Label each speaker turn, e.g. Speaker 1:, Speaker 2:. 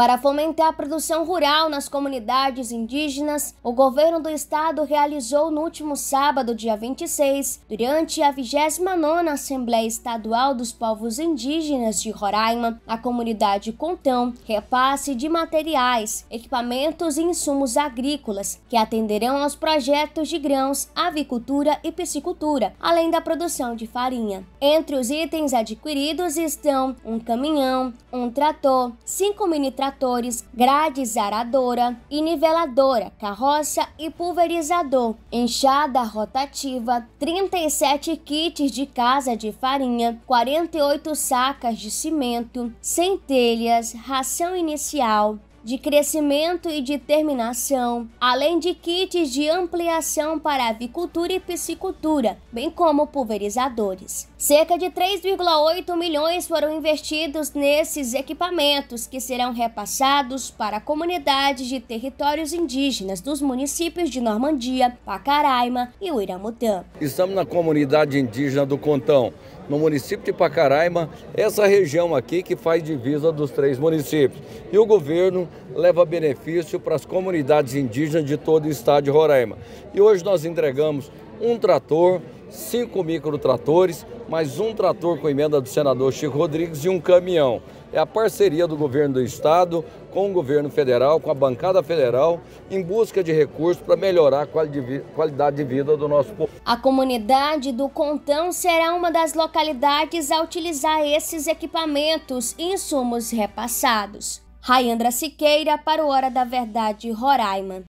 Speaker 1: Para fomentar a produção rural nas comunidades indígenas, o governo do estado realizou no último sábado, dia 26, durante a 29ª Assembleia Estadual dos Povos Indígenas de Roraima, a comunidade Contão, repasse de materiais, equipamentos e insumos agrícolas que atenderão aos projetos de grãos, avicultura e piscicultura, além da produção de farinha. Entre os itens adquiridos estão um caminhão, um trator, cinco mini tratores tratores, grades aradora e niveladora, carroça e pulverizador, enxada rotativa, 37 kits de casa de farinha, 48 sacas de cimento, centelhas, ração inicial, de crescimento e determinação, além de kits de ampliação para avicultura e piscicultura, bem como pulverizadores. Cerca de 3,8 milhões foram investidos nesses equipamentos, que serão repassados para comunidades de territórios indígenas dos municípios de Normandia, Pacaraima e Uiramutã.
Speaker 2: Estamos na comunidade indígena do Contão no município de Pacaraima, essa região aqui que faz divisa dos três municípios. E o governo leva benefício para as comunidades indígenas de todo o estado de Roraima. E hoje nós entregamos um trator cinco microtratores, mais um trator com emenda do senador Chico Rodrigues e um caminhão. É a parceria do governo do estado com o governo federal, com a bancada federal, em busca de recursos para melhorar a qualidade de vida do nosso povo.
Speaker 1: A comunidade do Contão será uma das localidades a utilizar esses equipamentos e insumos repassados. Rayandra Siqueira para o Hora da Verdade, Roraima.